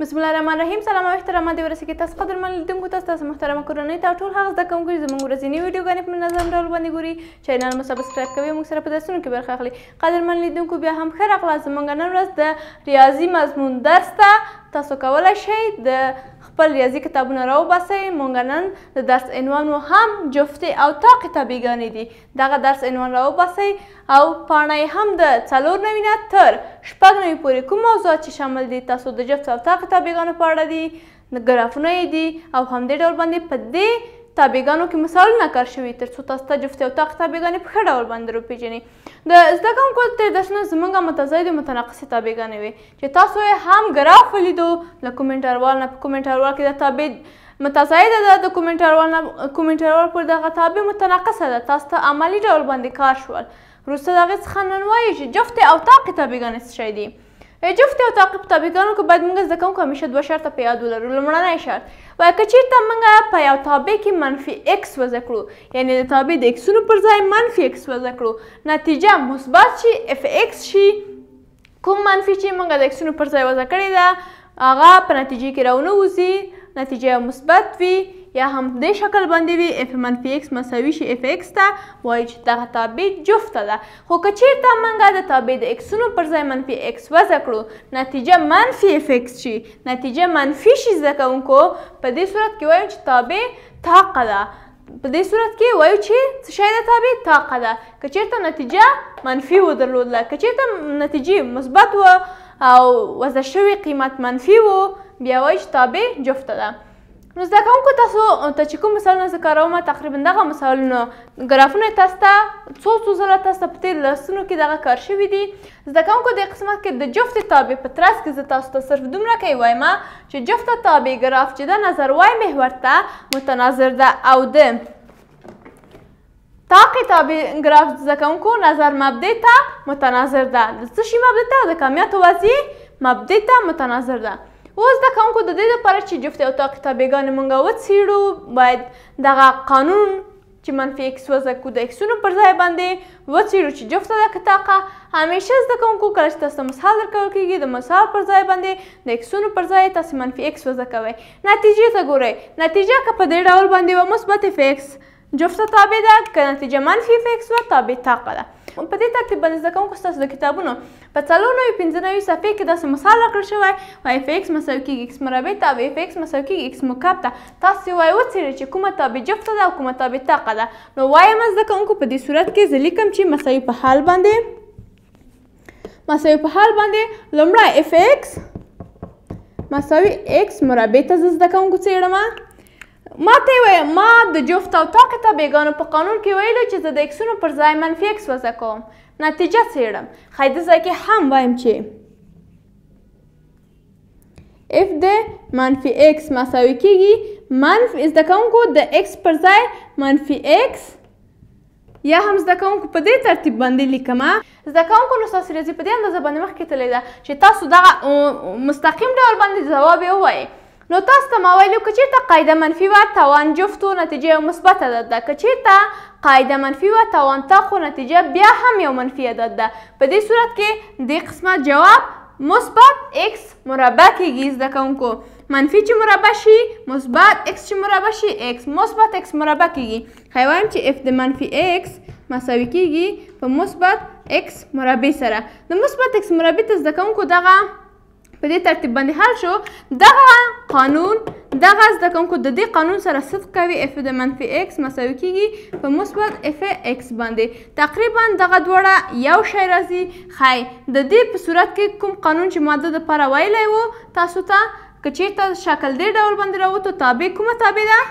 بسم الله الرحمن الرحیم سلام او احترام دې ورسې کې تاسو قدرمن لیدونکو تاسو تاسو محترمه کورنۍ ته ټول هغه زده کوونکي زموږ ورځنی ویډیوګانې په منظم ډول باندې ګوري چینل مو سبسکرایب کوي موږ سره په درسونو کې برخه اخلي قدرمن لیدونکو بیا هم ښه راغلاست زموږ نن ورځ د ریاضي مضمون درس ته تاسو کولای شئ د خپل ریاضي کتابونه راوباسئ مونږ نن د درس عنوان هم جفتې او تا کتابیګانې دي دغه درس عنوان راوباسئ او پاڼه هم د څلور نوي نه تر شپږ نوي پورې کوم موضوعات چې شامل دي تاسو د جفت او تا کتابیګانو په اړه دي ګرافونه یې دي او همدې ډول باندې په دې تابعګانو کې مثالونه کار شوي تر څو تاسو ته جفت او طاق تابعګانې په ښه ډول باندې وپېژنئ د زده کوونکو تېر درسونه زموږ متضاید او متناقصې تابعګانې وې چې تاسو یې هم ګراف ولیدو له کومنټاروال نه په کومنټاروال کې د تابع متزايده ده د کومنټاروال کومنټاروال پر دغه تابع متناقصه ده تاسو ته عملی ډول باندې کار شول وروسته دغه څخه نن وایي چې جفت او طاقې تابعګانې څه شی دي جفت او تعقیب تابعګانو کې باید موږ زده کوونکو همیشه دوه شرط په یاد ولرو لومړنی شرط وایي که چیرته موږ په یو تابع کې منفي اکس وضع کړو یعنی د تابع د اکسونو پر ځای منفي اکس وضع کړو نتیجه مثبت شي اف اکس شي کوم منفي چې موږ د اکسونو پر ځای وضع کړې ده هغه په نتیجې کې راونه وځي نتیجه مثبت وي یا هم دې شکل باندې وي اف منفي x مساوي شي اف x ته وایي چې دغه تابع جفته ده خو که چیرته موږ د تابع د اکسونو پر ځای منفي x وضع کړو نتیجه منفي اف x شي نتیجه منفي شي زده کوونکو په دې صورت کې وایو چې تابع طاقه ده په دې صورت کې وایو چې څه شی د تابع طاقه ده که چیرته نتیجه منفي ودرلودله که چیرته نتیجې مثبت و او وضع شوي قیمت منفي و بیا وایو چې تابع جفته ده نو زده کوونکو تاسو ته چې کوم مثالونه زه کاروم تقریبا دغه مثالونه ګرافونه تاسو ته څو څو ځله تاسو ته په تېر لسونو کې دغه کار شوي دي زده کوونکو دې قسمت کې د جفت تابع په ترڅ کې زه تاسو ته صرف دومره کوي وایم چې جفت تابع ګراف چې د نظر وای محور ته متناظر ده او د تاقی تابع ګراف زده کوونکو نظر مبدع ته متناظر ده د څه شي مبدع ته د کمیت وضعي مبدع ته متناظر ده اوس د کوونکو د دې لپاره چې جفت او طاق تابعګان مونږه وڅېړو باید دغه قانون چې منفي x وزه کو د x نو پر ځای باندې وڅېړو چې جفت د کتاقه همیشه زده کوونکو کله چې تاسو مثال درکول کیږي د مثال پر ځای باندې د x نو پر ځای تاسو منفي x وزه کوئ نتیجې ته ګورئ نتیجه که په دې ډول باندې و مثبت f x جفت تابع ده که نتیجه منفي f x و تابع طاقه ده په دې ترتیب باندې زده کوونکو ستاسو د کتابونو په څلور نوي پنځه نوي صفحې کې داسې مثال راکړل شوی وایي اف ایکس مساوي کېږي ایکس مربع ته او اف ایکس مساوي کېږي ایکس مکعب ته تاسې وایي وڅېړئ چې کومه تابع جفته ده او کومه تابع طاقه ده نو وایم زده کوونکو په دې صورت کې زه لیکم چې مساوي په حال باندې مساوي په حال باندې لومړی اف ایکس مساوي ایکس مربع ته زه زده کوونکو څېړم ما ته وی ما د جفت او تاکه تابعګانو په قانون کې ویلو چې زه د اکسونو پر ځای منفي اکس وضع کوم نتیجه څیړم ښایي دې ځای کې هم وایم چې اف د منفي اکس مساوي کیږي منف زده کوونکو د اکس پر ځای منفي اکس یا هم زده کوونکو په دې ترتیب باندې لیکمه زده کوونکو نو ستاسو ریاضي په دې اندازه باندې مخکې تللی ده چې تاسو دغه مستقیم ډول باندې ځواب یې ووایئ نو تاسو ته ما ویلو که چیرته قاعده منفي وه توان جفتو نتیجه یو مثبت عدد ده که چیرته قاعده منفي وه توان تاخو نتیجه بیا هم یو منفي عدد ده په دې صورت کې دې قسمت جواب مثبت x مربع کیږي زده کوونکو منفي چې مربع شي مثبت x چې مربع شي x مثبت x مربع کیږي ښه وایم چې f د منفي x مساوي کیږي په مثبت x مربع سره د مثبت x مربع ته زده کوونکو دغه په دې ترتیب باندې حل شو دغه قانون دغه زده کوونکو د دې قانون سره صدق کوي اف د منفي اکس مساوي کیږي په مثبت اف اکس باندې تقریبا دغه دواړه یو شی راځي خای د دې په صورت کې کوم قانون چې ماده د پاره ویلی و تاسو ته تا که چیرته شکل دې ډول باندې راوتو تابع کومه تابع ده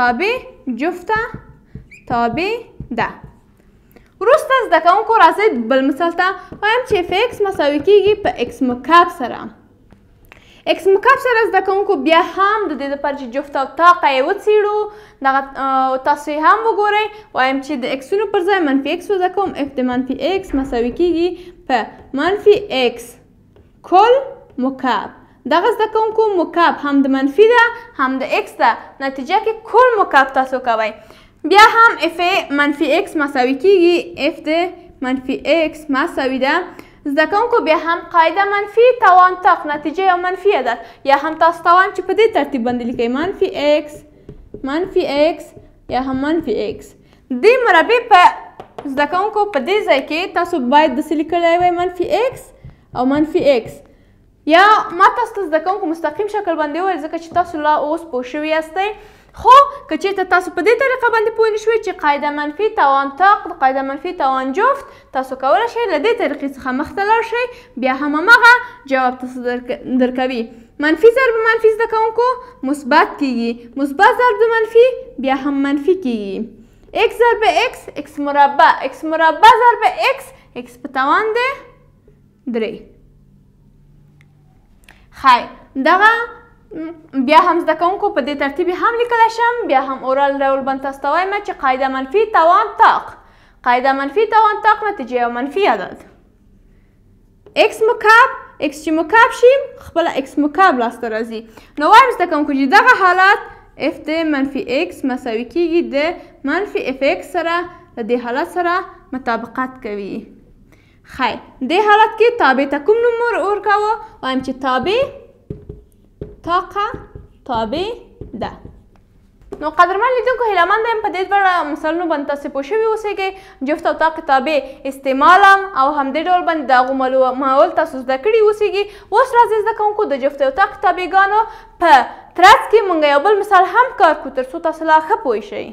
تابع جفته تابع ده وروسته زده کوونکو راځئ بل مثال ته وایم چې اف ایکس مساوي کیږي په ایکس مکعب سره ایکس مکعب سره زده کوونکو بیا هم د دې لپاره چې جفت او طاقه یې وڅېړو دغه تاسو هم وګورئ وایم چې د ایکسونو پر ځای منفي ایکس وزده کوم اف د منفي ایکس مساوي کیږي په منفي ایکس کل مکعب دغه زده کوونکو مکعب هم د منفي ده هم د ایکس ده نتیجه کې کل مکعب تاسو کوئ بیا هم اف منفی اکس مساوی کیږي اف د منفی اکس مساوی ده زده کوونکو بیا هم قاعده منفي توان تاق نتیجه یو منفي عدد یا هم تاسو توان چې په دې ترتیب باندې لیکئ منفي اکس منفي اکس یا هم منفي اکس دې مربع په زده کوونکو په دې ځای کې تاسو باید داسې لیکلی وی منفي اکس او منفي اکس یا ما تاسو ته زده کوم مستقیم شکل باندې وویل ځکه چې تاسو لا اوس پوه شوي یاستئ خو که چیرته تاسو په دې طریقه باندې پوه نه شوئ چې قاعده منفي توان تاق قاعده منفي توان جفت تاسو کولی شئ له دې طریقې څخه مخته لاړ شئ بیا هم همغه جواب تاسو درکوي منفي ضرب منفي زده کوونکو مثبت کیږي مثبت ضرب د منفي بیا هم منفي کیږي x ضرب x x مربع x مربع ضرب x x په توان دی درې خی دغه بیا هم زده کوونکو په دې ترتیب هم لیکلی شم بیا هم اورال ډول بند تاسو ته وایم چې قاعده منفي توان طاق قاعده منفي توان طاق نتیجه یو منفي عدد x مکعب x چې مکعب شي خپله x مکعب لاسته راځي نو وایم زده کوونکو چې دغه حالت f د منفي x مساوي کیږي د منفي f x سره د دې حالت سره مطابقت کوي خیر دې حالت کې تابع ته کوم نوم ورکوو وایم چې تابع طاقه تابع ده نو قدرمن لیدونکو هیلهمند یم په دې دواړه مثالونو باندې تاسې پوه شوي اوسئ جفت او طاق تابع استعمال هم او همدې ډول باندې د هغو معول تاسو زده کړي اوسیږي اوس راځئ زده کوونکو د جفت او طاق تابعګانو په ترڅ کې موږ یو بل مثال هم کار کړو تر څو تاسو لا ښه پوه شئ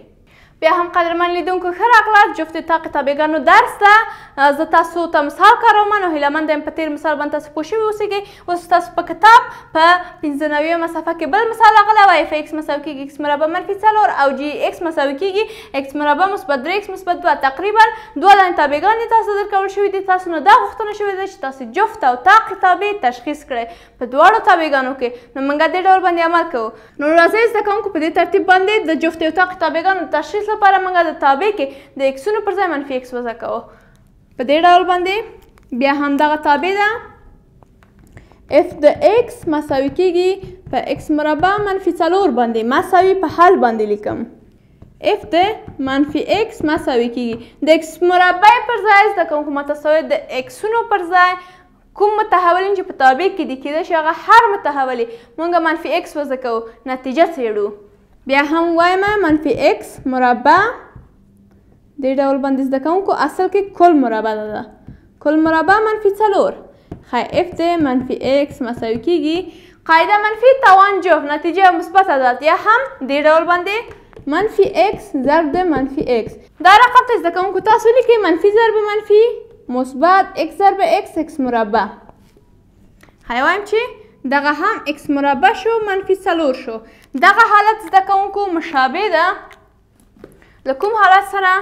بیا هم قدرمن لیدونکو ښه راغلاست جفتې طاقې تابعګانو درس ته زه تاسو ته مثال کاروم نو هیلهمند یم په تېر مثال باندې تاسو پوه شوي اوسیږئ اوس تاسو په کتاب په پنځه نوي مسافه کې بل مثال راغلی وایي اف ایکس مساوي کېږي ایکس مربع منفي څلور او جي ایکس مساوي کېږي ایکس مربع مثبت درې ایکس مثبت دوه تقریبا دوه دانې تابعګانې تاسو درکول شوي دي تاسو نه دا غوښتنه شوې ده چې تاسو جفت او طاقې تابع تشخیص کړئ په دواړو تابعګانو کې نو موږ دې ډول باندې عمل کوو نو راځئ زده کوونکو په دې ترتیب باندې د جفت او طاقې تابعګانو تشخیص لپاره موږ د تابع کې د اکسونو پر ځای منفي اکس وضع کوو په دې ډول باندې بیا هم دغه تابع ده اف د اکس مساوي کیږي په اکس مربع منفي څلور باندې مساوي په حل باندې لیکم اف د منفي x مساوي کیږي د x مربع پر ځای زده کوونکو متساوي د xونو پر ځای کوم متحولین چې په تابع کې دي کېدای شي هغه هر متحولې مونږ منفي x وضع کوو نتیجه څېړو بیا هم وایم منفی اکس مربع دې ډول باندې زده کوونکو اصل کې کل مربع ده کل مربع منفی څلور ښه اف د منفی اکس مساوي کیږي قاعده منفی توان جفت نتیجه مثبت ده یا هم دې ډول باندې منفی اکس ضرب د منفی اکس دا رقم ته زده کوونکو تاسو لیکئ منفی ضرب منفی مثبت اکس ضرب اکس اکس مربع ښه وایم چې دغه هم اکس مربع شو منفی څلور شو دغه حالت زده کوونکو مشابه ده له کوم حالت سره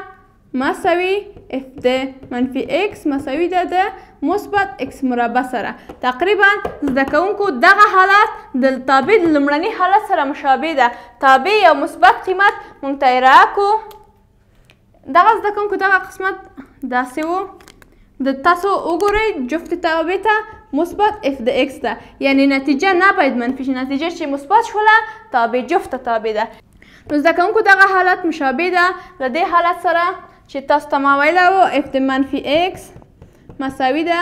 مساوي اف د منفي x مساوي ده د مثبت x مربع سره تقریبا زده کوونکو دغه حالت د تابع د لومړني حالت سره مشابه ده تابع یو مثبت قیمت مونږ ته ارائه کړو دغه زده کوونکو دغه قسمت داسې و د تاسو وګورئ جفت تابع ته مثبت اف د x ده یعنی نتیجه نباید منفی شي نتیجه چې مثبت شوله تابع جفته تابع ده نو زده کوونکو دغه حالت مشابه ده له دې حالت سره چې تاسو ته ما ویلی و اف د منفي x مساوي ده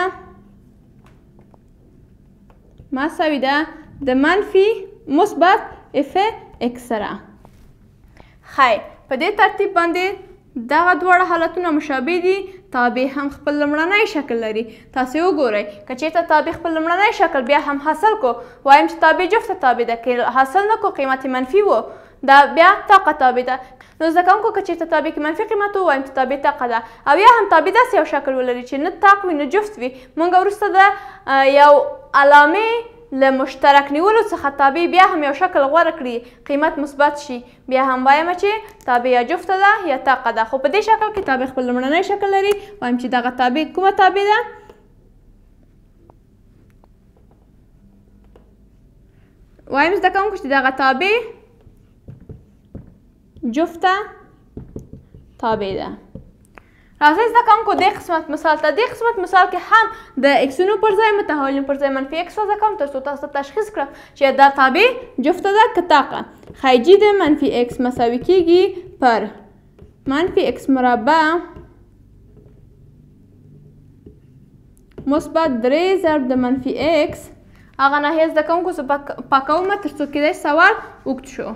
مساوي ده د منفي مثبت اف x سره خیر په دې ترتیب باندې دغه دواړه حالتونه مشابه دي تابع هم خپل لمړنی شکل لري تاسو وګورئ که چېرته تابع خپل لمړنی شکل بیا هم حاصل کو وایم چې تابع جفته تابع ده که حاصل نه کو قیمت منفي و دا بیا طاقه تابع ده نو زده کوونکو که چېرته تابع کې منفي قیمت ووایم چې تابع طاقه ده او یا هم تابع داسې یو شکل ولري چې نه طاق وي نه جفت وي موږ وروسته د یو علامې له مشترک نیولو څخه تابع بیا هم یو شکل غوره کړي قیمت مثبت شي بیا هم وایم چې تابع یا جفته ده یا طاقه ده خو په دې شکل کې تابع خپل لومړنی شکل لري وایم چې دغه تابع کومه تابع ده وایم زده کوونکو چې دغه تابع جفته تابع ده راځي زده کوونکو دې قسمت مثال ته دې قسمت مثال کې هم د اکسونو پر ځای متحولینو پر ځای منفي اکس زده کوم ترڅو تاسو تشخیص کړم چې دا تابع جفته ده که طاقه خیجي د منفي اکس مساوي کیږي پر منفي اکس مربع مثبت درې ضرب د منفي اکس هغه ناحیه زده کوونکو زه پاکومه ترڅو کیدای سوال وکړ شو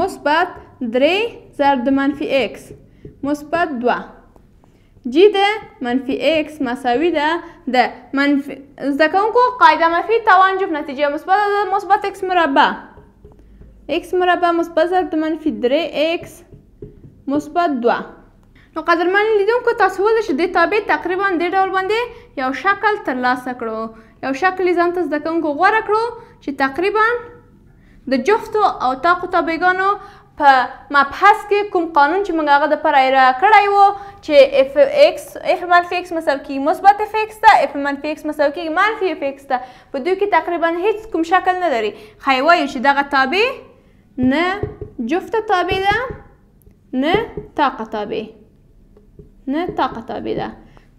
مثبت درې ضرب د منفي x مثبت دوه جی د منفي x مساوي ده د منفي زده کوونکو قاعده منفي توانجب نتیجه مثبت ده مثبت x مربع x مربع مثبت ضرب د منفي درې x مثبت دوه نو قدرمن لیدونکو تاسو ولې چې د تابع تقریبا دې ډول باندې یو شکل ترلاسه کړو یو شکل ځان ته زده کوونکو غوره کړو چې تقریبا د جفتو او تاقو تابعګانو په مبحث کې کوم قانون چې موږ هغه د پر ایرا کړای وو چې اف ایکس اف منفي ایکس مساوي کی مثبت اف ایکس ته اف منفي ایکس مساوي کی منفي اف ایکس ته په دوی کې تقریبا هیڅ کوم شکل نه لري خی وایو چې دغه تابع نه جفته تابع ده نه طاقه تابع نه طاقه تابع ده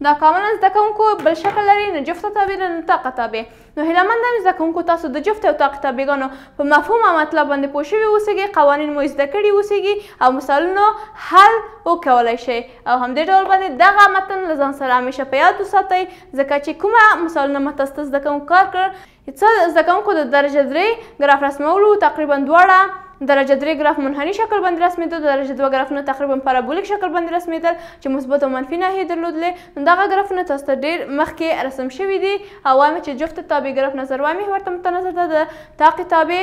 ناکامه زده کوونکو بل شکل لري نه جفته تابع ده نه طاقه تابع نو هیلهمند یم زده کوونکو تاسو د جفت او طاقه تابعګانو په مفهوم او مطلب باندې پوه شوي اوسئ قوانین مو زده کړي اوسئ او مثالونو حل وکولی شئ او همدې ډول باندې دغه متن له ځان سره همیشه په یاد وساتئ ځکه چې کومه مثالونه مو تاسو زده کوونکو کار کړ څه زده کوونکو د درجه درې ګراف رسمولو تقریبا دواړه درجه درې ګراف منحني شکل باندې رسمیدل د درجه دوه ګرافونه تقریبا پارابولیک شکل باندې رسمیدل چې مثبت او منفي ناحیې درلودلې نو دغه ګرافونه تاسو ته ډېر مخکې رسم شوي دي او وایم چې جفت تابع ګراف نظر وایم ورته متنظر ده د طاق تابع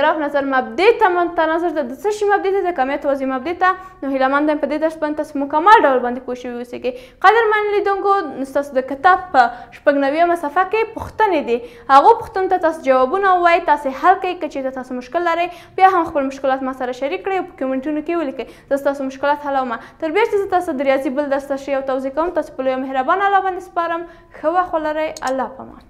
ګراف نظر مبدې ته متنظر ده د څه شي مبدې ته د کمیت وزي مبدې ته نو هیلمند په دې درس باندې تاسو مکمل ډول باندې پوه شوي اوسئ قدر من لیدونکو تاسو د کتاب په شپږ نوي صفحه کې پوښتنې دي هغه پوښتنو ته تاسو جوابونه وایي تاسو حل کوئ که چېرته تاسو مشکل لرئ بیا هم خپل مشکلات ما سره شریک کړئ او په کمنټونو کې ولیکئ زه ستاسو مشکلات حلومه تر بیا چې زه تاسو د ریاضي بل درس تشریح او توضیح کوم تاسو په لویه مهربانه الله باندې سپارم ښه وخت ولرئ الله پامان